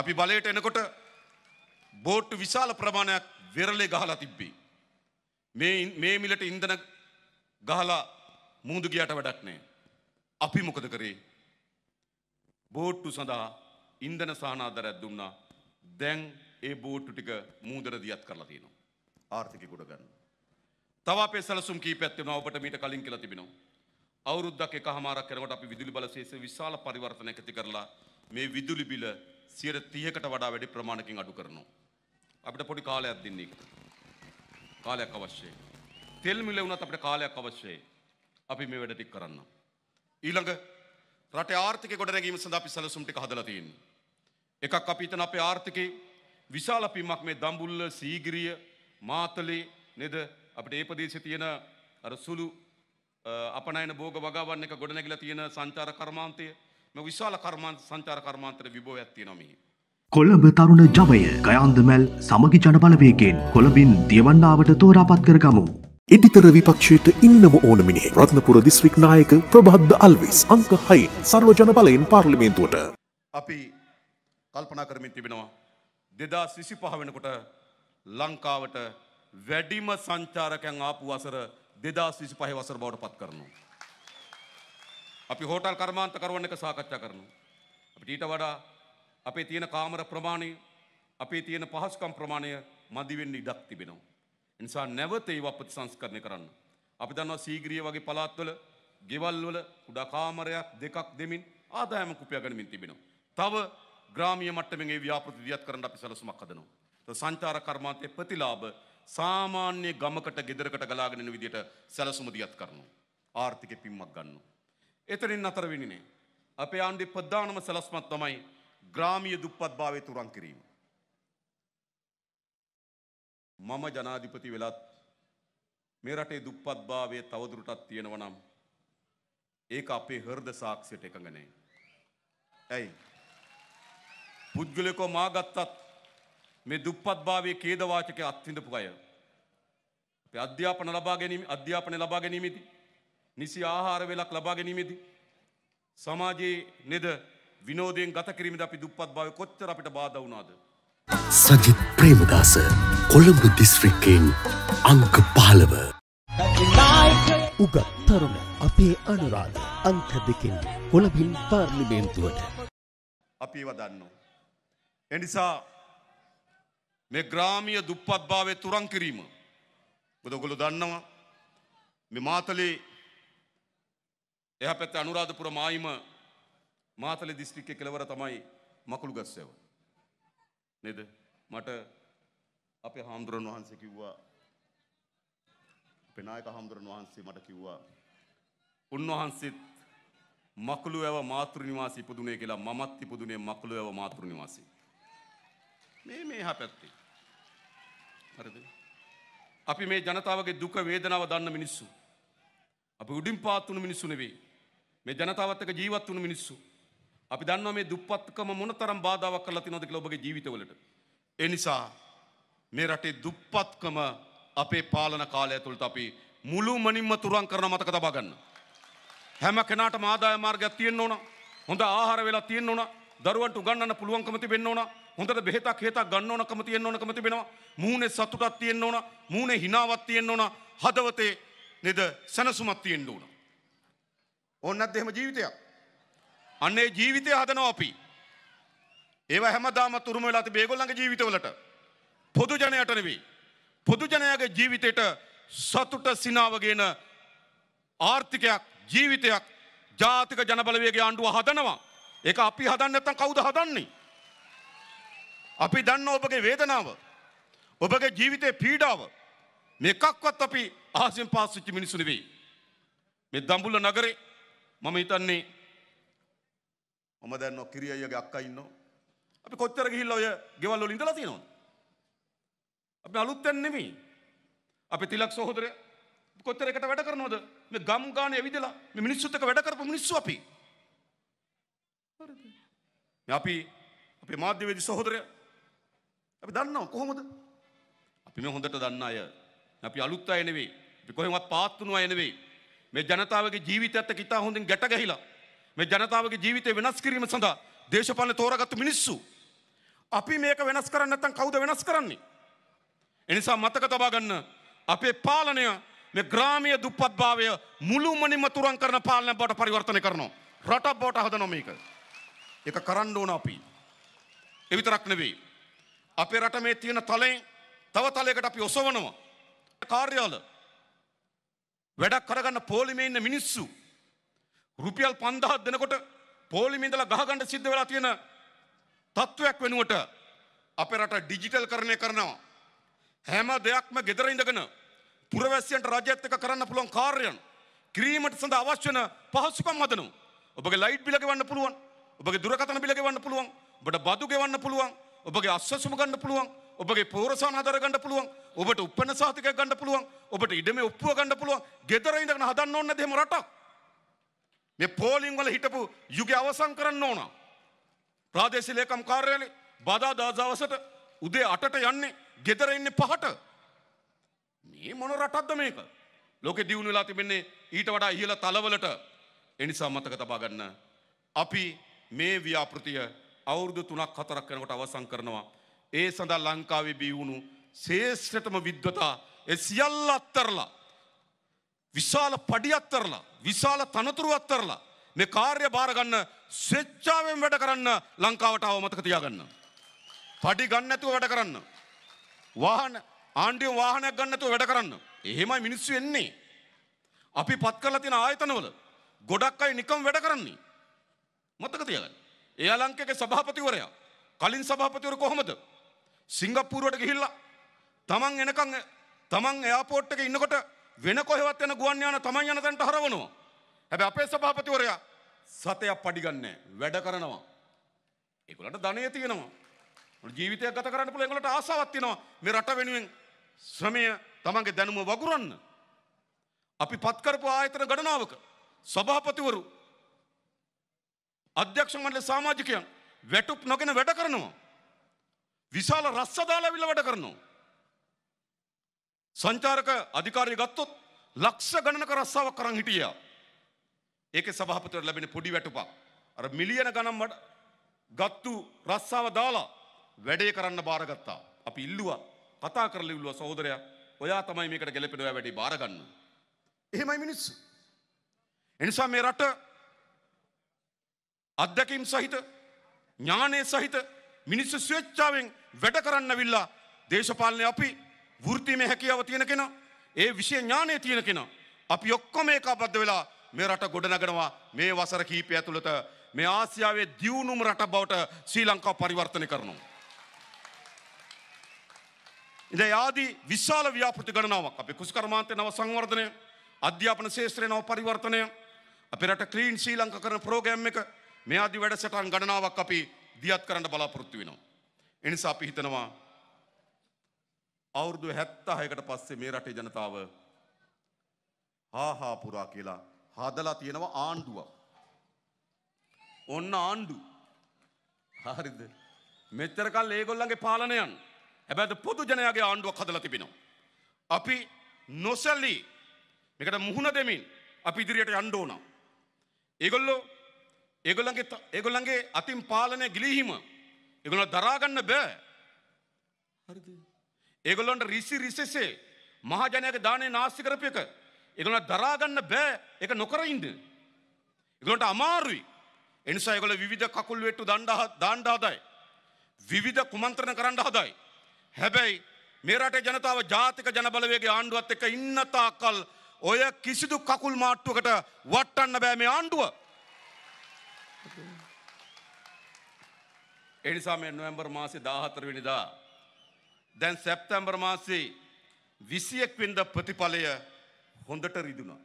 අපි බලයට එනකොට බෝට්ටු විශාල ප්‍රමාණයක් වෙරලේ ගහලා තිබ්බේ. මේ මේ මිලට ඉන්ධන ගහලා මුහුදු ගියට වැඩක් නැහැ. අපි මොකද කරේ? බෝට්ටු සඳහා ඉන්ධන සහනාධාරයක් දුන්නා. දැන් ඒ බෝට්ටු ටික මුහුදට දියත් කරලා තියෙනවා. ආර්ථිකය ගොඩ ගන්න. තව අපේ සැලසුම් කීපයක් තිබුණා ඔබට මීට කලින් කියලා තිබෙනවා. අවුරුද්දක් එකහමාරක් කරනකොට අපි විදුලි බල ශේෂ විශාල පරිවර්තනයක් ඇති කරලා මේ විදුලි බිල සියයට තියකට වඩා වැඩි ප්‍රමාණකින් අඩු කරනවා. අපිට පොඩි කාලයක් දෙන්න ඒක. කාලයක් අවශ්‍යයි. තෙල් මිල වුණත් අපිට කාලයක් අවශ්‍යයි. අපි මේ වැඩ ටික කරන්න. ඊළඟ රටේ ආර්ථිකය ගොඩනැගීම සඳහා අපි සැලසුම් ටික හදලා තියෙනවා. එකක් අපි හිතන අපේ ආර්ථිකේ විශාල පිම්මක් මේ දඹුල්ල, සීගිරිය, මාතලේ නේද අපිට ඒ ප්‍රදේශයේ තියෙන අර සුළු අපනයන භෝග වගාවන් එක ගොඩනැගිලා තියෙන සංචාර කර්මාන්තය විශාල කර්මාන්ත සංචාර කර්මාන්තර විභවයක් තියෙනවා මේ. කොළඹ තරුණ ජවය ගයාන්දමැල් සමගි ජනබලවේගෙන් කොළඹින් දියවන්නාවට තෝරාපත් කරගමු. ඉදිතර විපක්ෂයට ඉන්නම ඕන මිනිහ රත්නපුර දිස්ත්‍රික් නායක ප්‍රබද්ධ අල්විස් අංක හයි සර්ව ජන බලයෙන් පාර්ලිමේන්තුවට. අපි කල්පනා කරමින් තිබෙනවා. දෙදා සිසි පහ වෙනකොට ලංකාවට වැඩිම සංචාරකයන් ආපු වසර දෙදා සිසි පහ වසර බවට පත් කරනවා. අපි හෝටල් කර්මාන්තකරුවන් එක සාකච්ඡා කරනවා. අපිට ඊට වඩා අපේ තියෙන කාමර ප්‍රමාණය අපේ තියෙන පහසුකම් ප්‍රමාණය මදි වෙන්න ඉඩක් තිබෙනවා. ඒ නිසා නැවත ඒව ප්‍රතිසංස්කරණය කරන්න. අපි දන්නවා සීග්‍රිය වගේ පළාත්වල ගෙවල් වල කුඩා කාමරයක් දෙකක් දෙමින් ආදායම කුපියා ගනිමින් තිබෙනවා. තව ග්‍රාමිය මට්ටමින් ඒ ව්‍යාපෘති දියත් කරන්න අපි සැලසුමක් හදනවා. සංචාර කර්මාන්තයේ ප්‍රතිලාභ සාමාන්‍ය ගමකට ගෙදරකට ගලාගෙන යන විදිහට සැලසුම දියත් කරනවා. ආර්ථිකෙ පිම්මක් ගන්නවා. එතරින් අතර වෙනිනේ. අපේ ආණ්ඩි ප්‍රධානම සැලස්මත් තමයි ග්‍රාමිය දුප්පත් භාවය තුරන් කිරීම. මම ජනාධිපති වෙලත් මේ රටේ දුප්පත් භාවය තවදුරටත් තියෙනව නම් ඒක අපේ හෘද සාක්ෂියට එකඟ නැහැ. ඇයි? පුද්ගලකෝ මා ගත්තත් මේ දුප්පත් භාවයේ ඛේදවාචක අත්විඳපු අය. අපේ අධ්‍යාපන ලබා ගැනීම අධ්‍යාපනය ලබා ගැනීමේදී නිසි ආහාර වෙලක් ලබා ගැනීමේදී සමාජයේ නේද විනෝදයෙන් ගත කිරීමද අපි දුප්පත් භාවය කොච්චර අපිට බාධා වුණාද? සජිත් ප්‍රේමදාස කොළඹ දිස්ත්‍රික්කයෙන් අංක 15 උගත් තරුණ අපේ අනුරාධ අංක දෙකෙන් කොළඹින් පාර්ලිමේන්තුවට අපි ඒවා දන්නවා. ඒ නිසා මේ ග්‍රාමීය දුප්පත්භාවය තුරන් කිරීම. ඔයගොල්ලෝ දන්නවා මේ මාතලේ එහ පැත්ත අනුරාධපුර මායිම මාතලි දිස්ත්‍රික්කයේ කෙළවර තමයි මකුළු ගස් සැව. නේද? මට අපේ හාමුදුරන් වහන්සේ කිව්වා අපේ නායක හාමුදුරන් වහන්සේ මට කිව්වා උන්වහන්සේත් මකුළු වැව මාතෘ නිවාසී ඉපදුනේ කියලා මමත් ඉපදුනේ මකුළු වැව මාතෘ නිවාසී. මේ මේ එහා පැත්තේ. හරිද? අපි මේ ජනතාවගේ දුක වේදනාව දන්න මිනිස්සු. අපි උඩින් පාත් වුණු මිනිස්සු නෙවෙයි. මේ ජනතාවත් එක්ක ජීවත් වුණු මිනිස්සු අපි දන්නවා මේ දුප්පත්කම මොනතරම් බාධාවක් කරලා තියෙනවද කියලා ඔබගේ ජීවිතවලට. ඒ නිසා මේ රටේ දුප්පත්කම අපේ පාලන කාලය ඇතුළත අපි මුළු මනින්ම තුරන් කරන මතක තබා ගන්න. හැම කෙනාටම ආදාය මාර්ගයක් තියෙන්න ඕන. හොඳ ආහාර වෙලා තියෙන්න ඕන. දරුවන්ට උගන්නන්න පුළුවන්කම තිබෙන්න ඕන. හොඳට බෙහෙතක් හේතක් ගන්න ඕනකම තියෙන්න ඕනකම තිබෙනවා. මූණේ සතුටක් තියෙන්න ඕන. මූණේ හිනාවක් තියෙන්න ඕන. හදවතේ නේද සැනසුමක් තියෙන්න ඕන. ඕන්නත් එහෙම ජීවිතයක්. අන්නේ ජීවිතය හදනවා අපි. ඒවා හැමදාම තුරුම වෙලා තිබේ ඒගොල්ලන්ගේ ජීවිතවලට. පොදු ජනයට නෙවෙයි. පොදු ජනයාගේ ජීවිතයට සතුට සිනාව ගේන ආර්ථිකයක් ජීවිතයක් ජාතික ජනබලවේගය ආණ්ඩුව හදනවා. ඒක අපි හදන්නේ නැත්නම් කවුද හදන්නේ? අපි දන්න ඔබගේ වේදනාව. ඔබගේ ජීවිතේ පීඩාව. මේකක්වත් අපි අහසින් පාස් වෙච්ච මිනිස්සු නෙවෙයි. මේ දඹුල්ල නගරේ මම හිතන්නේ මම දන්න කිරිය අයගේ අක්කා ඉන්නවා. අපි කොච්චර ගිහිල්ලා ඔය ගෙවල් වල ඉඳලා තියෙනවද? අපි අලුත් දැන් නෙමෙයි. අපි තිලක් සහෝදරය කොච්චර එකට වැඩ කරනවද? මේ ගම් ගානේ ඇවිදලා මේ මිනිස්සුත් එක්ක වැඩ කරපු මිනිස්සු අපි. හරිද? අපි අපේ මාධ්‍යවේදී සහෝදරය අපි දන්නවා කොහොමද? අපි මේ හොඳට දන්න අය. අපි අලුත් අය නෙවෙයි. අපි කොහෙවත් පාත්තුණු අය නෙවෙයි. මේ ජනතාවගේ ජීවිතයත් එක්ක ඉතා හොඳින් ගැට ගැහිලා මේ ජනතාවගේ ජීවිතය වෙනස් කිරීම සඳහා දේශපාලනේ තෝරාගත්තු මිනිස්සු අපි මේක වෙනස් කරන්නේ නැත්නම් කවුද වෙනස් කරන්නේ? එනිසා මතක තබා ගන්න අපේ පාලනය මේ ග්‍රාමීය දුප්පත්භාවය මුළුමනින්ම තුරන් කරන පාලනයක් බවට පරිවර්තනය කරනවා. රටක් බවට හදනවා මේක. ඒක කරන්න ඕන අපි. ඒ විතරක් නෙවෙයි. අපේ රට මේ තියෙන තලෙන් තව තලයකට අපි ඔසවනවා. කාර්යාල වැඩක් කරගන්න පෝලිමේ ඉන්න මිනිස්සු රුපියල් 5000ක් දෙනකොට පෝලිමේ ඉඳලා ගහගන්න සිද්ධ වෙලා තියෙන තත්වයක් වෙනුවට අපේ රට ඩිජිටල් කරණය කරනවා හැම දෙයක්ම ගෙදර ඉඳගෙන පුරවැසියන්ට රජයත් එක්ක කරන්න පුළුවන් කාර්යයන් කිරීමට සඳහා අවශ්‍ය වෙන පහසුකම් හදනවා ඔබගේ ලයිට් බිල ගෙවන්න පුළුවන් ඔබගේ දුරකථන බිල ගෙවන්න පුළුවන් ඔබට බදු ගෙවන්න පුළුවන් ඔබගේ අස්වැසුම ගන්න පුළුවන් ඔබගේ පෝරසන් හදර ගන්න පුළුවන් ඔබට උපන්න සාතිකයක් ගන්න පුළුවන් ඔබට ඉඩමේ ඔප්පුව ගන්න පුළුවන් ගෙදර ඉඳගෙන හදන්න ඕනේ දෙම රටක් මේ පෝලිං වල හිටපු යුගය අවසන් කරන්න ඕන ප්‍රාදේශීය ලේකම් කාර්යාලේ බදා දවසට උදේ 8ට යන්නේ ගෙදර ඉන්නේ 5ට මේ මොන රටක්ද මේක ලෝකෙ දියුණු වෙලා තිබෙන්නේ ඊට වඩා ඉහළ තලවලට ඒ නිසා මතක තබා ගන්න අපි මේ ව්‍යාපෘතිය අවුරුදු 3ක් 4ක් යනකොට අවසන් කරනවා ඒ සඳහා ලංකාවේ බිවුණු ශේෂ්ඨතම විද්වතා ඒ සියල්ල අත්තරලා විශාල පඩි අත්තරලා විශාල තනතුරු අත්තරලා මේ කාර්ය බාර ගන්න ස්වේච්ඡාවෙන් වැඩ කරන්න ලංකාවට ආව මතක තියාගන්න. පඩි ගන්න නැතුව වැඩ කරන්න. වාහන ආණ්ඩුව වාහනයක් ගන්න නැතුව වැඩ කරන්න. එහෙමයි මිනිස්සු එන්නේ. අපි පත් කරලා තියෙන ආයතනවල ගොඩක් අය නිකම් වැඩ කරන්නේ. මතක තියාගන්න. එයා ලංකේක සභාපතිවරයා කලින් සභාපතිවරු කොහොමද? සිංගප්පූරුවට ගිහිල්ලා තමන් එනකං තමන් එයාපෝට් එක ඉන්නකොට වෙන කොහෙවත් යන ගුවන් යාන තමන් යන තැනට හරවනවා. හැබැයි අපේ සභාපතිවරයා සතයක් පඩිගන්නේ වැඩ කරනවා. ඒගොල්ලන්ට ධනය තියෙනවා. ජීවිතයක් ගත කරන්න පුළුවන් ඒගොල්ලන්ට ආසාවක් තියෙනවා. මේ රට වෙනුවෙන් ශ්‍රමය තමන්ගේ දැනුම වගුරන්න. අපි පත් කරපු ආයතන ගණනාවක සභාපතිවරු අධ්‍යක්ෂ මණ්ඩල සමාජිකයන් වැටුප් නොගෙන වැඩ කරනවා. විශාල රස්ස දාලා ඇවිල්ලා වැඩ කරනවා. සංචාරක අධිකාරිය ගත්තොත් ලක්ෂ ගණනක රස්සාවක් කරන් හිටියා. ඒකේ සභාපතිවරට ලැබෙන පොඩි වැටුපක්. අර මිලියන ගණන් ගත්තු රස්සාව දාලා වැඩේ කරන්න බාරගත්තා. අපි ඉල්ලුවා කතා කරලා ඉල්ලුවා සහෝදරයා ඔයා තමයි මේකට ගැලපෙන ඔයා වැඩේ බාර ගන්න. එහෙමයි මිනිස්සු. එනිසා මේ රට අත්දැකීම් සහිත ඥානය සහිත මිනිස්සු ස්වේච්ඡාවෙන් වැඩ කරන්න විල්ලා දේශපාලනේ අපි වෘත්තිමය හැකියාව තියෙන කෙනා ඒ විෂය ඥානය තියෙන කෙනා අපි ඔක්කොම ඒකාබද්ධ වෙලා මේ රට ගොඩනගනවා මේ වසර කීපය ඇතුළත මේ ආසියාවේ දියුණුම රට බවට ශ්‍රී ලංකාව පරිවර්තනය කරනවා ඉඳ ආදී විශාල ව්‍යාපෘති ගණනාවක් අපේ කුසකර්මාන්තය නව සංවර්ධනය අධ්‍යාපන ශේත්‍රය නව පරිවර්තනය අපේ රට ක්ලීන් ශ්‍රී ලංකා කරන ප්‍රෝග්‍රෑම් එක මේ ආදී වැඩසටහන් ගණනාවක් අපි දියත් කරන්න බලාපොරොත්තු වෙනවා. එනිසා අපි හිතනවා අවුරුදු 76කට පස්සේ මේ රටේ ජනතාව හාහා පුරා කියලා හදලා තියෙනවා ආණ්ඩුවක්. ඔන්න ආණ්ඩු. හරිද? මෙච්චර කල් ඒගොල්ලන්ගේ පාලනයන්. හැබැයි පොදු ජනයාගේ ආණ්ඩුවක් හදලා තිබෙනවා. අපි නොසැලී මේකට මුහුණ දෙමින් අපි ඉදිරියට යන්න ඕන. ඒගොල්ලෝ ඒගොල්ලන්ගේ ඒගොල්ලන්ගේ අතින් පාලනය ගිලිහිම ඒගොල්ලෝ දරාගන්න බෑ. හරිද? ඒගොල්ලන්ට රිසි රිසෙසේ මහජනයාගේ දානේ නාස්ති කරපු එක ඒගොල්ලන්ට දරාගන්න බෑ ඒක නොකර ඉන්න. ඒගොල්ලන්ට අමාරුයි. ඒ නිසා ඒගොල්ලෝ විවිධ කකුල් වෙට්ටු දාන්න හදයි. විවිධ කුමන්ත්‍රණ කරන්න හදයි. හැබැයි මේ රටේ ජනතාව ජාතික ජනබලවේගයේ ආණ්ඩුවත් එක්ක ඉන්න තාක්කල් ඔය කිසිදු කකුල් මාට්ටුවකට වටන්න බෑ මේ ආණ්ඩුව. එනිසා මේ නොවැම්බර් මාසේ 14 වෙනිදා දැන් සැප්තැම්බර් මාසේ 21 වෙනිදා ප්‍රතිඵලය හොඳට රිදුනා